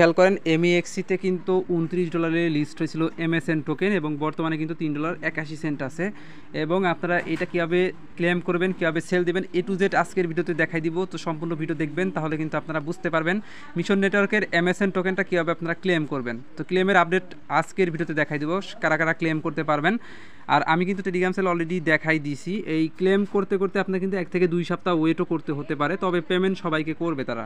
খেয়াল করেন এমইএক্সিতে e কিন্তু উনত্রিশ ডলারের লিস্ট হয়েছিল এমএসএন টোকেন এবং বর্তমানে কিন্তু তিন ডলার একাশি সেন্ট আছে এবং আপনারা এটা কীভাবে ক্লেম করবেন কীভাবে সেল দেবেন এ টু জেড আজকের ভিডিওতে দেখাই দিব তো সম্পূর্ণ ভিডিও দেখবেন তাহলে কিন্তু আপনারা বুঝতে পারবেন মিশন নেটওয়ার্কের এমএসএন টোকেনটা কীভাবে আপনারা ক্লেম করবেন তো ক্লেমের আপডেট আজকের ভিডিওতে দেখাই দিব কারা কারা ক্লেম করতে পারবেন আর আমি কিন্তু টেলিগ্রাম সেল অলরেডি দেখাই দিয়েছি এই ক্লেম করতে করতে আপনার কিন্তু এক থেকে দুই সপ্তাহ ওয়েটও করতে হতে পারে তবে পেমেন্ট সবাইকে করবে তারা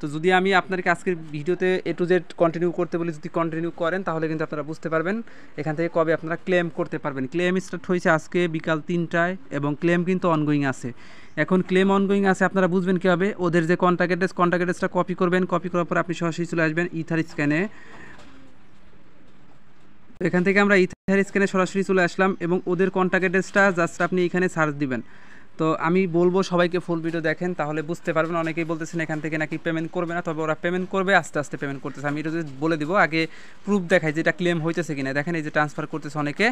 তো যদি আমি আপনাকে আজকের ভিডিওতে এ টু জেড কন্টিনিউ করতে বলে যদি কন্টিনিউ করেন তাহলে কিন্তু আপনারা বুঝতে পারবেন এখান থেকে কবে আপনারা ক্লেম করতে পারবেন ক্লেম স্টার্ট হয়েছে আজকে বিকাল তিনটায় এবং ক্লেম কিন্তু অনগোয়িং আছে এখন ক্লেম অনগোয়িং আছে আপনারা বুঝবেন কীভাবে ওদের যে কন্ট্যাক্ট অ্যাড্রেস কন্ট্যাক্ট অ্যাড্রেসটা কপি করবেন কপি করার পর আপনি সরাসরি চলে আসবেন ইথার স্ক্যানে এখান থেকে আমরা ইথার স্ক্যানে সরাসরি চলে আসলাম এবং ওদের কন্ট্যাক্ট অ্যাড্রেসটা জাস্ট আপনি এখানে সার্চ দিবেন তো আমি বলবো সবাইকে ফুল ভিডিও দেখেন তাহলে বুঝতে পারবেন অনেকেই বলতেছেন এখান থেকে নাকি পেমেন্ট করবে না তবে ওরা পেমেন্ট করবে আস্তে আস্তে পেমেন্ট করতেছে আমি এটা বলে দিব আগে প্রুফ দেখাই যেটা ক্লেম হইতেছে কিনা দেখেন এই যে ট্রান্সফার করতেছে অনেকে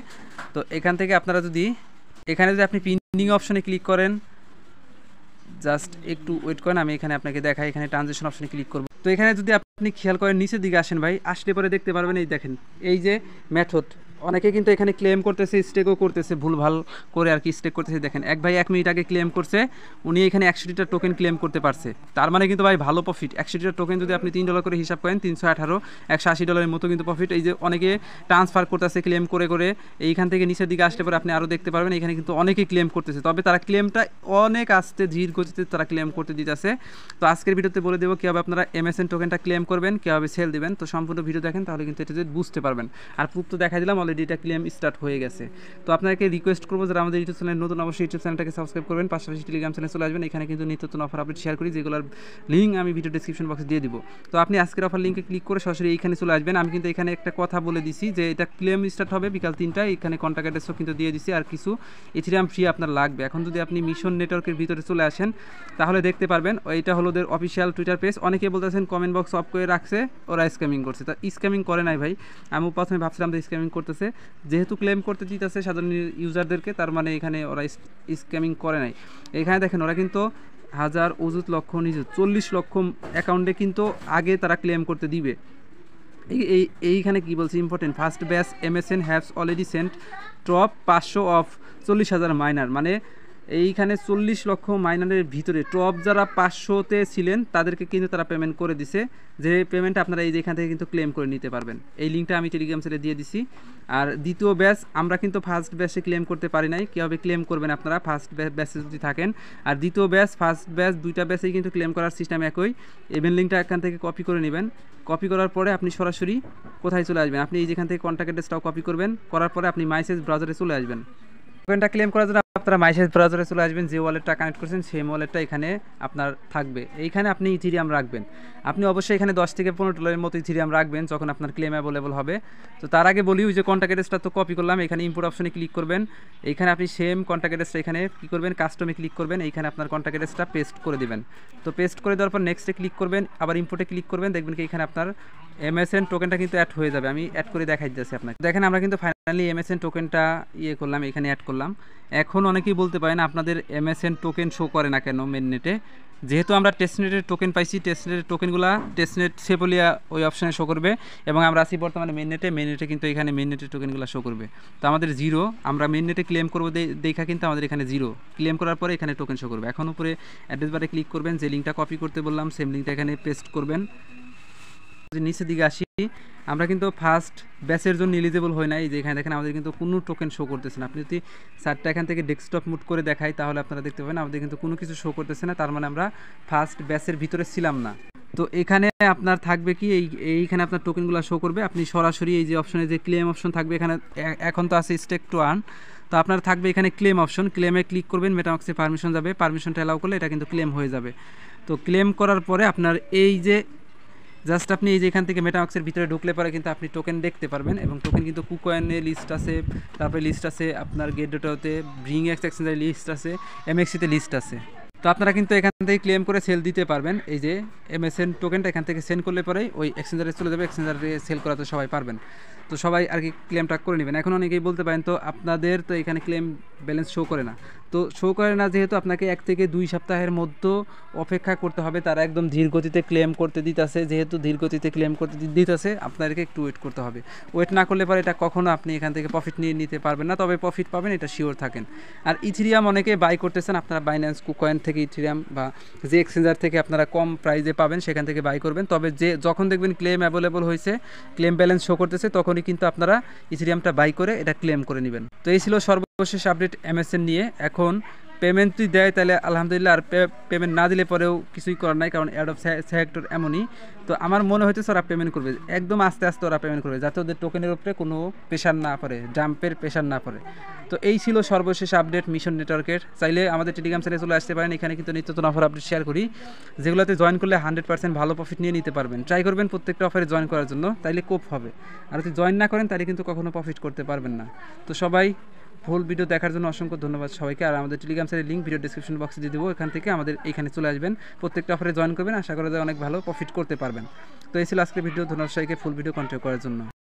তো এখান থেকে আপনারা যদি এখানে যদি আপনি পিন্ডিং অপশনে ক্লিক করেন জাস্ট একটু ওয়েট করেন আমি এখানে আপনাকে দেখাই এখানে ট্রানজেকশন অপশনে ক্লিক করবো তো এখানে যদি আপনি খেয়াল করেন নিচের দিকে আসেন ভাই আসলে পরে দেখতে পারবেন এই দেখেন এই যে মেথড অনেকে কিন্তু এখানে ক্লেম করতেছে স্টেকও করতেছে ভুলভাল করে আর কি স্টেক করতেছে দেখেন এক ভাই এক মিনিট আগে ক্লেম করছে উনি এখানে একশো একশোটিটা টোকেন ক্লেম করতে পারছে তার মানে কিন্তু ভাই ভালো প্রফিট একশো একশোটিটা টোকেন যদি আপনি তিন ডলার করে হিসাব করেন তিনশো আঠারো একশো আশি ডলারের মতো কিন্তু প্রফিট এই যে অনেকে ট্রান্সফার করতেছে ক্লেম করে করে এইখান থেকে নিচের দিকে আসতে পারে আপনি আরও দেখতে পারবেন এখানে কিন্তু অনেকে ক্লেম করতেছে তবে তারা ক্লেমটা অনেক আসতে ধীর গতিতে তারা ক্লেম করতে দিতেছে তো আজকের ভিডিওতে বলে দেবো কীভাবে আপনারা এমএসএন টোকেনটা ক্লেম করবেন কীভাবে সেল দেবেন তো সম্পূর্ণ ভিডিও দেখেন তাহলে কিন্তু এটা বুঝতে পারবেন আর প্রুফ তো দেখা দিলাম অলরেডি আমাদের এটা ক্লেম স্টার্ট হয়ে গেছে তো আপনাকে রিকোয়েস্ট করবো যারা আমাদের ইউটিউব চ্যানেল নতুন অবশ্যই ইউটিউব চ্যানেলটাকে সাবস্ক্রাইব করবেন পাশাপাশি টেলিগ্রাম চ্যানেল চলে আসবেন এখানে কিন্তু নিত্য নতুন অফার আপডেট শেয়ার করি যেগুলোর লিঙ্ক আমি ভিডিও ডিসক্রিপশন বক্সে দিয়ে দিব তো আপনি আজকের অফার লিঙ্কে ক্লিক করে সরাসরি এইখানে চলে আসবেন আমি কিন্তু এখানে একটা কথা বলে দিছি যে এটা ক্লেম স্টার্ট হবে বিকাল তিনটায় এখানে কন্ট্যাক্ট অ্যাড্রেসও কিন্তু দিয়ে দিছি আর কিছু ইথিরাম ফ্রি আপনার লাগবে এখন যদি আপনি মিশন নেটওয়ার্কের ভিতরে চলে আসেন তাহলে দেখতে পারবেন এটা হলো ওদের অফিসিয়াল টুইটার পেজ অনেকে বলতেছেন কমেন্ট বক্স অফ করে রাখছে ওরা স্ক্যামিং করছে তা স্ক্যামিং করে নাই ভাই আমি প্রথমে ভাবছিলাম যে স্ক্যামিং করতে করতেছে যেহেতু ক্লেম করতে দিতেছে সাধারণ ইউজারদেরকে তার মানে এখানে ওরা স্ক্যামিং করে নাই এখানে দেখেন ওরা কিন্তু হাজার অজুত লক্ষ নিজ চল্লিশ লক্ষ অ্যাকাউন্টে কিন্তু আগে তারা ক্লেম করতে দিবে এই এইখানে কি বলছে important first batch MSN haves already sent top পাঁচশো অফ চল্লিশ হাজার মাইনার মানে এইখানে চল্লিশ লক্ষ মাইনারের ভিতরে টপ যারা পাঁচশোতে ছিলেন তাদেরকে কিন্তু তারা পেমেন্ট করে দিছে যে পেমেন্ট আপনারা এই যেখান থেকে কিন্তু ক্লেম করে নিতে পারবেন এই লিঙ্কটা আমি টেলিগ্রাম সেটে দিয়ে দিছি আর দ্বিতীয় ব্যাচ আমরা কিন্তু ফার্স্ট ব্যাচে ক্লেম করতে পারি নাই কীভাবে ক্লেম করবেন আপনারা ফার্স্ট ব্যাচে যদি থাকেন আর দ্বিতীয় ব্যাচ ফার্স্ট ব্যাচ দুইটা ব্যাচেই কিন্তু ক্লেম করার সিস্টেম একই এভেন লিঙ্কটা এখান থেকে কপি করে নেবেন কপি করার পরে আপনি সরাসরি কোথায় চলে আসবেন আপনি এই যেখান থেকে কন্ট্যাক্ট অ্যাড্রেসটাও কপি করবেন করার পরে আপনি মাইসেজ ব্রাউজারে চলে আসবেন ওখানটা ক্লেম করার জন্য আপনারা মাইসেজ ব্রাউজারে চলে আসবেন যে ওয়ালেটটা কানেক্ট করছেন সেই ওয়ালেটটা এখানে আপনার থাকবে এইখানে আপনি ইথিরিয়াম রাখবেন আপনি অবশ্যই এখানে দশ থেকে পনেরো ডলারের মতো ইথিরিয়াম রাখবেন যখন আপনার ক্লেম অ্যাভেলেবল হবে তো তার আগে বলি ওই যে কন্ট্যাক্ট তো কপি করলাম এখানে ইম্পোর্ট অপশনে ক্লিক করবেন এখানে আপনি সেম কন্ট্যাক্ট এখানে কী করবেন কাস্টমে ক্লিক করবেন এইখানে আপনার কন্ট্যাক্ট পেস্ট করে দেবেন তো পেস্ট করে দেওয়ার পর নেক্সটে ক্লিক করবেন আবার ইম্পোর্টে ক্লিক করবেন দেখবেন কি এখানে আপনার এমএসএন টোকেনটা কিন্তু অ্যাড হয়ে যাবে আমি অ্যাড করে দেখাই দিয়েছি আপনাকে দেখেন আমরা কিন্তু ফাইনালি এমএসএন টোকেনটা ইয়ে করলাম এখানে অ্যাড করলাম এখন অনেকেই বলতে পারেন আপনাদের এমএসএন টোকেন শো করে না কেন মেন নেটে যেহেতু আমরা টেস্টনেটের টোকেন পাইছি টেস্টনেটের টোকেনগুলো টেস্টনেট সে বলিয়া ওই অপশানে শো করবে এবং আমরা আসি বর্তমানে মেন নেটে মেন নেটে কিন্তু এখানে মেন নেটের টোকেনগুলো শো করবে তো আমাদের জিরো আমরা মেন নেটে ক্লেম করবো দেখা কিন্তু আমাদের এখানে জিরো ক্লেম করার পরে এখানে টোকেন শো করবে এখন উপরে অ্যাড্রেস বারে ক্লিক করবেন যে লিঙ্কটা কপি করতে বললাম সেম লিঙ্কটা এখানে পেস্ট করবেন নিচের দিকে আসি আমরা কিন্তু ফার্স্ট ব্যাচের জন্য এলিজেবল হয় নাই এই যে এখানে দেখেন আমাদের কিন্তু কোনো টোকেন শো করতেছে না আপনি যদি চারটা এখান থেকে ডেস্কটপ মুট করে দেখাই তাহলে আপনারা দেখতে পাবেন আমাদের কিন্তু কোনো কিছু শো করতেছে না তার মানে আমরা ফার্স্ট ব্যাচের ভিতরে ছিলাম না তো এখানে আপনার থাকবে কি এই এইখানে আপনার টোকেনগুলো শো করবে আপনি সরাসরি এই যে অপশনে যে ক্লেম অপশন থাকবে এখানে এখন তো আছে স্টেক টু আর্ন তো আপনার থাকবে এখানে ক্লেম অপশন ক্লেমে ক্লিক করবেন মেটামাক্সে পারমিশন যাবে পারমিশনটা অ্যালাউ করলে এটা কিন্তু ক্লেম হয়ে যাবে তো ক্লেম করার পরে আপনার এই যে জাস্ট আপনি এই যে এখান থেকে অক্সের ভিতরে ঢুকলে পরে কিন্তু আপনি টোকেন দেখতে পারবেন এবং টোকেন কিন্তু কুকয়েনে লিস্ট আছে তারপরে লিস্ট আছে আপনার গেট ডোটাতে ব্রিং এক্স এক্সচেঞ্জের লিস্ট আছে এমএক্সিতে লিস্ট আছে তো আপনারা কিন্তু এখান থেকে ক্লেম করে সেল দিতে পারবেন এই যে এমএসএন টোকেনটা এখান থেকে সেন্ড করলে পরেই ওই এক্সচেঞ্জারে চলে যাবে এক্সচেঞ্জারে সেল করাতে সবাই পারবেন তো সবাই আর কি ক্লেমটা করে নেবেন এখন অনেকেই বলতে পারেন তো আপনাদের তো এখানে ক্লেম ব্যালেন্স শো করে না তো শো করে না যেহেতু আপনাকে এক থেকে দুই সপ্তাহের মধ্যে অপেক্ষা করতে হবে তারা একদম ধীর গতিতে ক্লেম করতে দিতেছে যেহেতু ধীর গতিতে ক্লেম করতে দিতেছে আপনাদেরকে একটু ওয়েট করতে হবে ওয়েট না করলে পরে এটা কখনো আপনি এখান থেকে প্রফিট নিয়ে নিতে পারবেন না তবে প্রফিট পাবেন এটা শিওর থাকেন আর ইথিরিয়াম অনেকে বাই করতেছেন আপনারা বাইন্যান্স কুকয়েন থেকে ইথিরিয়াম বা যে এক্সচেঞ্জার থেকে আপনারা কম প্রাইজে পাবেন সেখান থেকে বাই করবেন তবে যে যখন দেখবেন ক্লেম অ্যাভেলেবল হয়েছে ক্লেম ব্যালেন্স শো করতেছে তখনই কিন্তু আপনারা ইথিরিয়ামটা বাই করে এটা ক্লেম করে নেবেন তো এই ছিল সর্ব সর্বশেষ আপডেট এমএসএন নিয়ে এখন পেমেন্ট যদি দেয় তাহলে আলহামদুলিল্লাহ আর পেমেন্ট না দিলে পরেও কিছুই করার নাই কারণ অ্যাড অফ সেক্টর এমনই তো আমার মনে হচ্ছে ওরা পেমেন্ট করবে একদম আস্তে আস্তে ওরা পেমেন্ট করবে যাতে ওদের টোকেনের উপরে কোনো প্রেশার না পড়ে জাম্পের প্রেশার না পড়ে তো এই ছিল সর্বশেষ আপডেট মিশন নেটওয়ার্কের চাইলে আমাদের টেলিগ্রাম চ্যানেল চলে আসতে পারেন এখানে কিন্তু নিত্যতন অফার আপডেট শেয়ার করি যেগুলোতে জয়েন করলে হান্ড্রেড পার্সেন্ট ভালো প্রফিট নিয়ে নিতে পারবেন ট্রাই করবেন প্রত্যেকটা অফারে জয়েন করার জন্য তাইলে কোপ হবে আর যদি জয়েন না করেন তাহলে কিন্তু কখনো প্রফিট করতে পারবেন না তো সবাই ফুল ভিডিও দেখার জন্য অসংখ্য ধন্যবাদ সবাইকে আর আমাদের টেলিগ্রাম সাইডের লিঙ্ক ভিডিও ডিসক্রিপশন বক্সে দিয়ে দেবো এখান থেকে আমাদের এখানে চলে আসবেন প্রত্যেকটা অফারে জয়েন করবেন আশা করা যায় অনেক ভালো প্রফিট করতে পারবেন তো এই ছিল আজকের ভিডিও ধন্যবাদ সবাইকে ফুল ভিডিও কন্টিনিউ করার জন্য